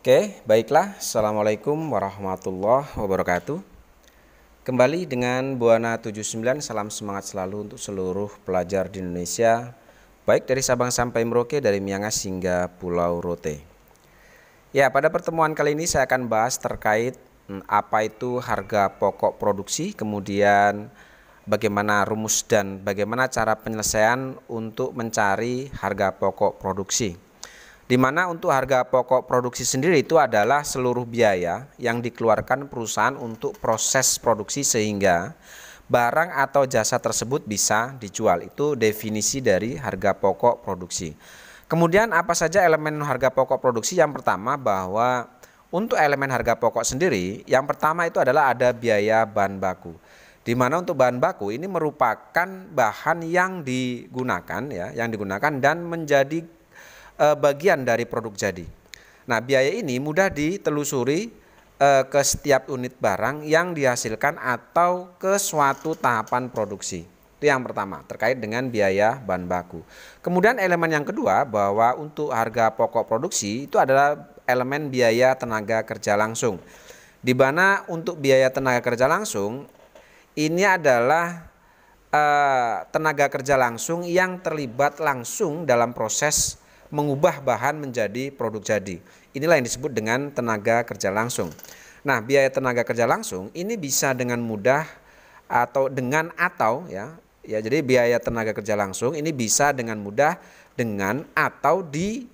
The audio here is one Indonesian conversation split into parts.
Oke, baiklah. Assalamualaikum warahmatullahi wabarakatuh. Kembali dengan Buana 79, salam semangat selalu untuk seluruh pelajar di Indonesia, baik dari Sabang sampai Merauke, dari Miangas hingga Pulau Rote. Ya, pada pertemuan kali ini saya akan bahas terkait hmm, apa itu harga pokok produksi, kemudian bagaimana rumus dan bagaimana cara penyelesaian untuk mencari harga pokok produksi di mana untuk harga pokok produksi sendiri itu adalah seluruh biaya yang dikeluarkan perusahaan untuk proses produksi sehingga barang atau jasa tersebut bisa dijual. Itu definisi dari harga pokok produksi. Kemudian apa saja elemen harga pokok produksi? Yang pertama bahwa untuk elemen harga pokok sendiri, yang pertama itu adalah ada biaya bahan baku. Di mana untuk bahan baku ini merupakan bahan yang digunakan ya, yang digunakan dan menjadi Eh, bagian dari produk jadi. Nah, biaya ini mudah ditelusuri eh, ke setiap unit barang yang dihasilkan atau ke suatu tahapan produksi. Itu yang pertama, terkait dengan biaya bahan baku. Kemudian elemen yang kedua bahwa untuk harga pokok produksi itu adalah elemen biaya tenaga kerja langsung. Di mana untuk biaya tenaga kerja langsung ini adalah eh, tenaga kerja langsung yang terlibat langsung dalam proses mengubah bahan menjadi produk jadi. Inilah yang disebut dengan tenaga kerja langsung. Nah, biaya tenaga kerja langsung ini bisa dengan mudah atau dengan atau ya. Ya, jadi biaya tenaga kerja langsung ini bisa dengan mudah dengan atau di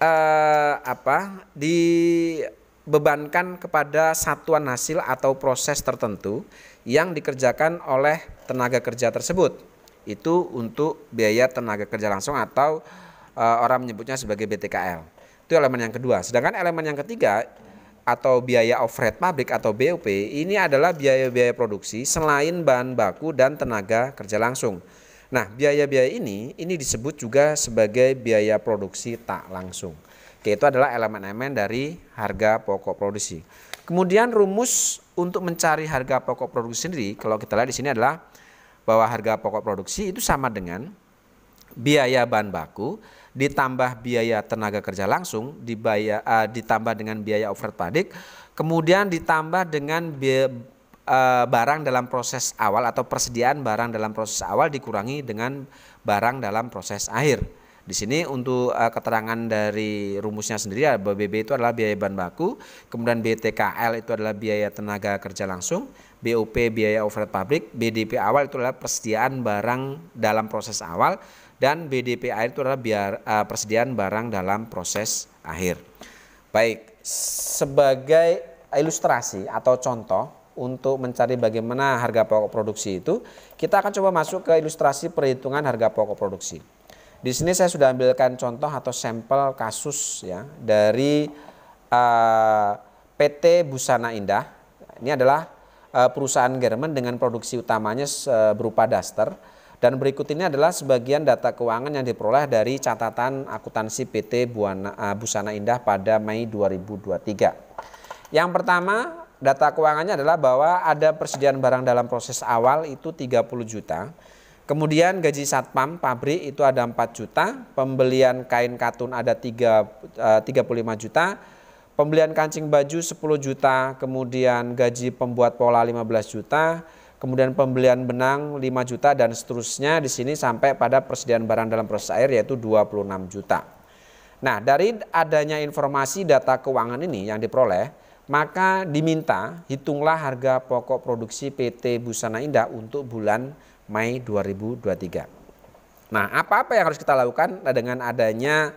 eh, apa? dibebankan kepada satuan hasil atau proses tertentu yang dikerjakan oleh tenaga kerja tersebut. Itu untuk biaya tenaga kerja langsung atau uh, orang menyebutnya sebagai BTKL. Itu elemen yang kedua. Sedangkan elemen yang ketiga atau biaya overhead pabrik atau BOP ini adalah biaya-biaya produksi selain bahan baku dan tenaga kerja langsung. Nah, biaya-biaya ini ini disebut juga sebagai biaya produksi tak langsung. Oke, itu adalah elemen-elemen dari harga pokok produksi. Kemudian rumus untuk mencari harga pokok produksi sendiri, kalau kita lihat di sini adalah bahwa harga pokok produksi itu sama dengan biaya bahan baku ditambah biaya tenaga kerja langsung dibayar, uh, eh, ditambah dengan biaya overhead padik kemudian ditambah dengan biaya, uh, eh, barang dalam proses awal atau persediaan barang dalam proses awal dikurangi dengan barang dalam proses akhir di sini untuk uh, keterangan dari rumusnya sendiri BBB ya, itu adalah biaya bahan baku, kemudian BTKL itu adalah biaya tenaga kerja langsung, BOP biaya overhead pabrik, BDP awal itu adalah persediaan barang dalam proses awal dan BDP air itu adalah biar uh, persediaan barang dalam proses akhir. Baik, sebagai ilustrasi atau contoh untuk mencari bagaimana harga pokok produksi itu, kita akan coba masuk ke ilustrasi perhitungan harga pokok produksi. Di sini saya sudah ambilkan contoh atau sampel kasus ya dari uh, eh, PT Busana Indah. Ini adalah uh, perusahaan garment dengan produksi utamanya uh, berupa daster dan berikut ini adalah sebagian data keuangan yang diperoleh dari catatan akuntansi PT Buana, eh, Busana Indah pada Mei 2023. Yang pertama, data keuangannya adalah bahwa ada persediaan barang dalam proses awal itu 30 juta. Kemudian gaji satpam pabrik itu ada 4 juta, pembelian kain katun ada 3, 35 eh, juta, pembelian kancing baju 10 juta, kemudian gaji pembuat pola 15 juta, kemudian pembelian benang 5 juta dan seterusnya di sini sampai pada persediaan barang dalam proses air yaitu 26 juta. Nah, dari adanya informasi data keuangan ini yang diperoleh, maka diminta hitunglah harga pokok produksi PT Busana Indah untuk bulan Mei 2023. Nah, apa-apa yang harus kita lakukan nah, dengan adanya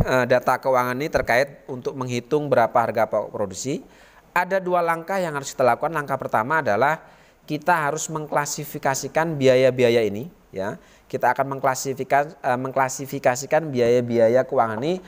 eh, data keuangan ini terkait untuk menghitung berapa harga pokok produksi? Ada dua langkah yang harus kita lakukan. Langkah pertama adalah kita harus mengklasifikasikan biaya-biaya ini ya. Kita akan mengklasifikasikan eh, mengklasifikasikan biaya-biaya keuangan ini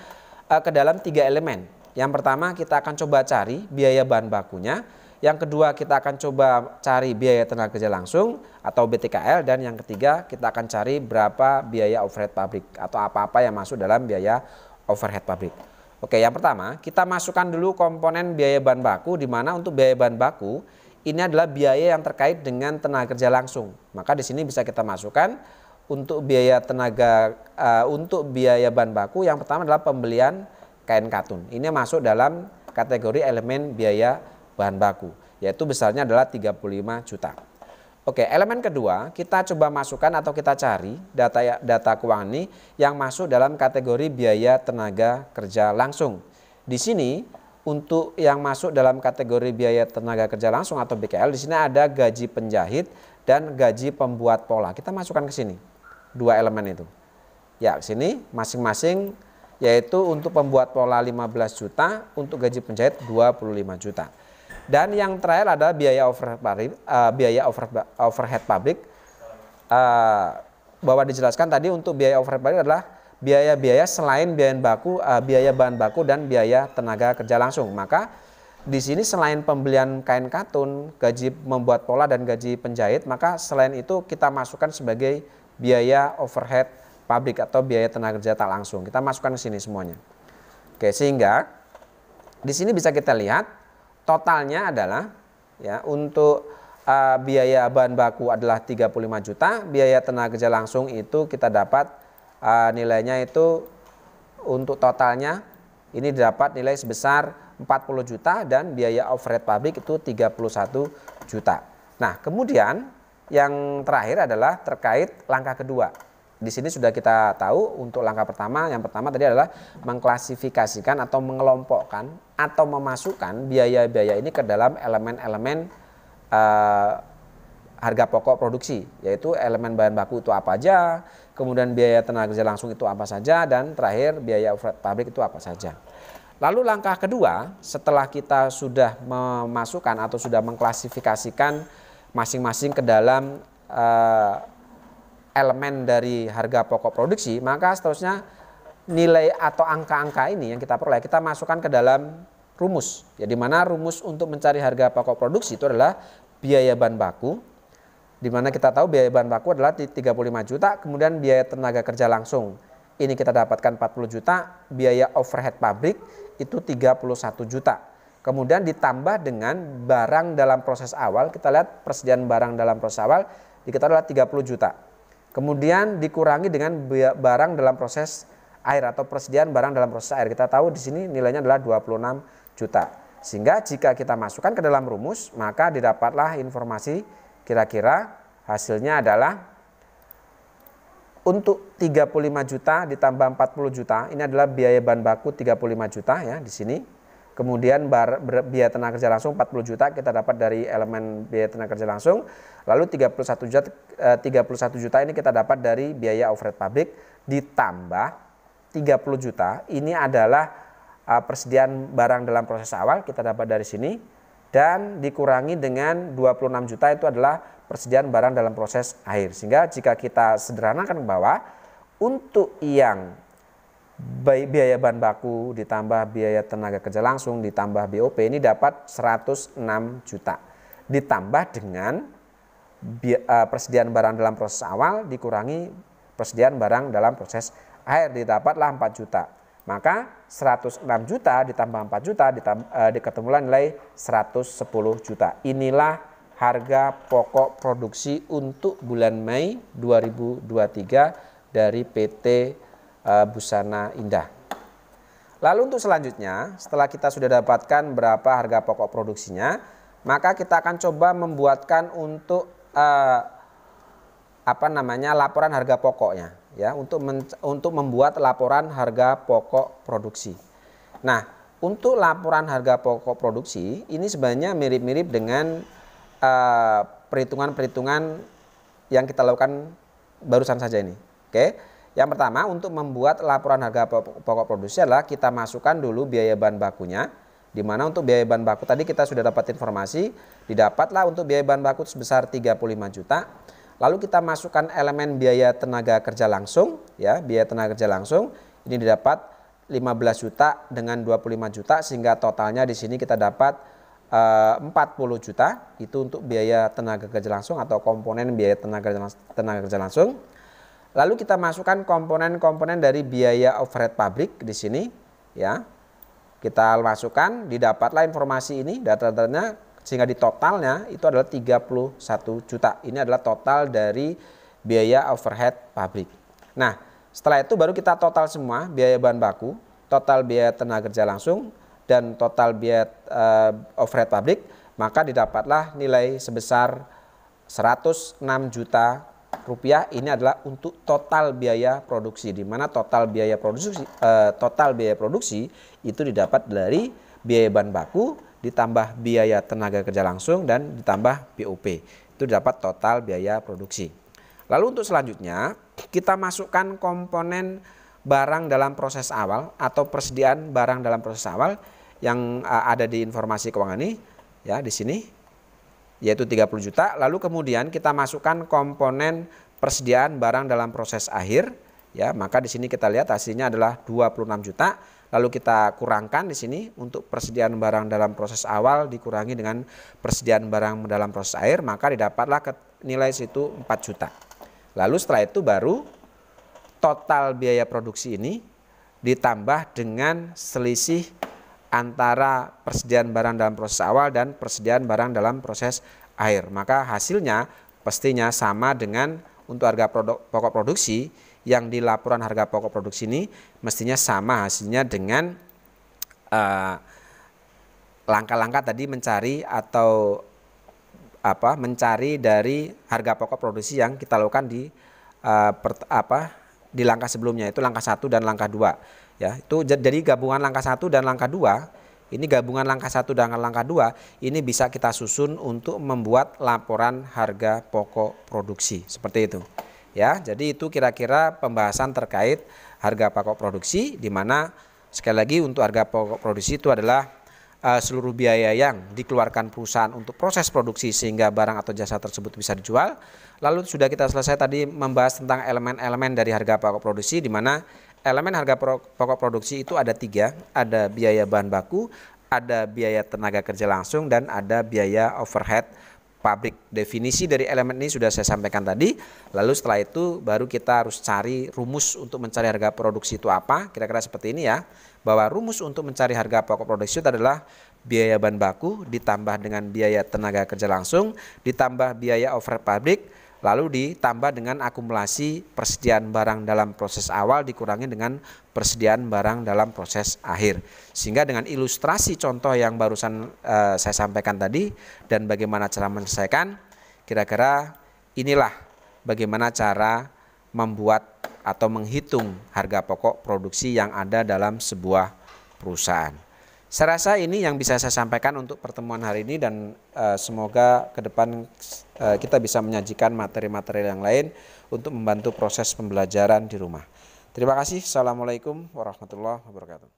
eh, ke dalam tiga elemen. Yang pertama kita akan coba cari biaya bahan bakunya, yang kedua kita akan coba cari biaya tenaga kerja langsung atau BTKL dan yang ketiga kita akan cari berapa biaya overhead pabrik atau apa-apa yang masuk dalam biaya overhead pabrik. Oke, yang pertama kita masukkan dulu komponen biaya bahan baku di mana untuk biaya bahan baku ini adalah biaya yang terkait dengan tenaga kerja langsung. Maka di sini bisa kita masukkan untuk biaya tenaga uh, untuk biaya bahan baku yang pertama adalah pembelian kain katun. Ini masuk dalam kategori elemen biaya bahan baku yaitu besarnya adalah 35 juta. Oke, elemen kedua kita coba masukkan atau kita cari data ya, data keuangan ini yang masuk dalam kategori biaya tenaga kerja langsung. Di sini untuk yang masuk dalam kategori biaya tenaga kerja langsung atau BKL di sini ada gaji penjahit dan gaji pembuat pola. Kita masukkan ke sini dua elemen itu. Ya, sini masing-masing yaitu untuk pembuat pola 15 juta, untuk gaji penjahit 25 juta. Dan yang terakhir ada biaya overhead public, uh, eh, biaya over, overhead publik. Uh, eh, bahwa dijelaskan tadi untuk biaya overhead publik adalah biaya-biaya selain biaya baku, uh, biaya bahan baku dan biaya tenaga kerja langsung. Maka di sini selain pembelian kain katun, gaji membuat pola dan gaji penjahit, maka selain itu kita masukkan sebagai biaya overhead pabrik atau biaya tenaga kerja tak langsung. Kita masukkan ke sini semuanya. Oke, sehingga di sini bisa kita lihat totalnya adalah ya untuk uh, biaya bahan baku adalah 35 juta, biaya tenaga kerja langsung itu kita dapat uh, nilainya itu untuk totalnya ini dapat nilai sebesar 40 juta dan biaya overhead pabrik itu 31 juta. Nah, kemudian yang terakhir adalah terkait langkah kedua. Di sini sudah kita tahu untuk langkah pertama, yang pertama tadi adalah mengklasifikasikan atau mengelompokkan atau memasukkan biaya-biaya ini ke dalam elemen-elemen uh, harga pokok produksi, yaitu elemen bahan baku itu apa aja, kemudian biaya tenaga kerja langsung itu apa saja, dan terakhir biaya overhead pabrik itu apa saja. Lalu langkah kedua, setelah kita sudah memasukkan atau sudah mengklasifikasikan masing-masing ke dalam uh, elemen dari harga pokok produksi, maka seterusnya nilai atau angka-angka ini yang kita peroleh kita masukkan ke dalam rumus. Ya, di mana rumus untuk mencari harga pokok produksi itu adalah biaya bahan baku di mana kita tahu biaya bahan baku adalah di 35 juta, kemudian biaya tenaga kerja langsung. Ini kita dapatkan 40 juta, biaya overhead pabrik itu 31 juta. Kemudian ditambah dengan barang dalam proses awal, kita lihat persediaan barang dalam proses awal diketahui adalah 30 juta. Kemudian dikurangi dengan barang dalam proses air atau persediaan barang dalam proses air. Kita tahu di sini nilainya adalah 26 juta. Sehingga jika kita masukkan ke dalam rumus, maka didapatlah informasi Kira-kira hasilnya adalah untuk 35 juta ditambah 40 juta, ini adalah biaya bahan baku 35 juta ya di sini. Kemudian bar, ber, biaya tenaga kerja langsung 40 juta kita dapat dari elemen biaya tenaga kerja langsung. Lalu 31 juta eh, 31 juta ini kita dapat dari biaya overhead pabrik ditambah 30 juta. Ini adalah eh, persediaan barang dalam proses awal kita dapat dari sini dan dikurangi dengan 26 juta itu adalah persediaan barang dalam proses akhir. Sehingga jika kita sederhanakan ke bawah, untuk yang biaya bahan baku ditambah biaya tenaga kerja langsung ditambah BOP ini dapat 106 juta. Ditambah dengan eh, persediaan barang dalam proses awal dikurangi persediaan barang dalam proses akhir didapatlah 4 juta maka 106 juta ditambah 4 juta ditambah, eh, diketemulah nilai 110 juta. Inilah harga pokok produksi untuk bulan Mei 2023 dari PT eh, Busana Indah. Lalu untuk selanjutnya, setelah kita sudah dapatkan berapa harga pokok produksinya, maka kita akan coba membuatkan untuk eh, apa namanya laporan harga pokoknya ya untuk men, untuk membuat laporan harga pokok produksi. Nah, untuk laporan harga pokok produksi ini sebenarnya mirip-mirip dengan eh, perhitungan-perhitungan uh, yang kita lakukan barusan saja ini. Oke. Yang pertama untuk membuat laporan harga pokok produksi adalah kita masukkan dulu biaya bahan bakunya di mana untuk biaya bahan baku tadi kita sudah dapat informasi didapatlah untuk biaya bahan baku sebesar 35 juta Lalu kita masukkan elemen biaya tenaga kerja langsung, ya, biaya tenaga kerja langsung. Ini didapat 15 juta dengan 25 juta sehingga totalnya di sini kita dapat 40 eh, juta itu untuk biaya tenaga kerja langsung atau komponen biaya tenaga tenaga kerja langsung. Lalu kita masukkan komponen-komponen dari biaya overhead pabrik di sini, ya. Kita masukkan, didapatlah informasi ini, data-datanya sehingga di totalnya itu adalah 31 juta. Ini adalah total dari biaya overhead pabrik. Nah, setelah itu baru kita total semua biaya bahan baku, total biaya tenaga kerja langsung, dan total biaya uh, overhead pabrik, maka didapatlah nilai sebesar 106 juta rupiah. Ini adalah untuk total biaya produksi, di mana total biaya produksi uh, total biaya produksi itu didapat dari biaya bahan baku, ditambah biaya tenaga kerja langsung dan ditambah BOP. Itu dapat total biaya produksi. Lalu untuk selanjutnya kita masukkan komponen barang dalam proses awal atau persediaan barang dalam proses awal yang e, ada di informasi keuangan ini ya di sini yaitu 30 juta lalu kemudian kita masukkan komponen persediaan barang dalam proses akhir ya maka di sini kita lihat hasilnya adalah 26 juta lalu kita kurangkan di sini untuk persediaan barang dalam proses awal dikurangi dengan persediaan barang dalam proses air maka didapatlah nilai situ 4 juta. Lalu setelah itu baru total biaya produksi ini ditambah dengan selisih antara persediaan barang dalam proses awal dan persediaan barang dalam proses air. Maka hasilnya pastinya sama dengan untuk harga produk, pokok produksi yang di laporan harga pokok produksi ini mestinya sama hasilnya dengan eh, langkah-langkah uh, tadi mencari atau apa mencari dari harga pokok produksi yang kita lakukan di uh, eh, per, apa di langkah sebelumnya itu langkah satu dan langkah dua ya itu jadi gabungan langkah satu dan langkah dua ini gabungan langkah satu dan langkah dua ini bisa kita susun untuk membuat laporan harga pokok produksi seperti itu. Ya, jadi itu kira-kira pembahasan terkait harga pokok produksi di mana sekali lagi untuk harga pokok produksi itu adalah uh, seluruh biaya yang dikeluarkan perusahaan untuk proses produksi sehingga barang atau jasa tersebut bisa dijual. Lalu sudah kita selesai tadi membahas tentang elemen-elemen dari harga pokok produksi di mana elemen harga pokok produksi itu ada tiga, ada biaya bahan baku, ada biaya tenaga kerja langsung dan ada biaya overhead pabrik. Definisi dari elemen ini sudah saya sampaikan tadi. Lalu setelah itu baru kita harus cari rumus untuk mencari harga produksi itu apa. Kira-kira seperti ini ya. Bahwa rumus untuk mencari harga pokok produksi itu adalah biaya bahan baku ditambah dengan biaya tenaga kerja langsung ditambah biaya over pabrik Lalu ditambah dengan akumulasi persediaan barang dalam proses awal dikurangi dengan persediaan barang dalam proses akhir. Sehingga dengan ilustrasi contoh yang barusan uh, saya sampaikan tadi dan bagaimana cara menyelesaikan, kira-kira inilah bagaimana cara membuat atau menghitung harga pokok produksi yang ada dalam sebuah perusahaan. Saya rasa ini yang bisa saya sampaikan untuk pertemuan hari ini dan uh, semoga ke depan uh, kita bisa menyajikan materi-materi yang lain untuk membantu proses pembelajaran di rumah. Terima kasih. Assalamualaikum warahmatullahi wabarakatuh.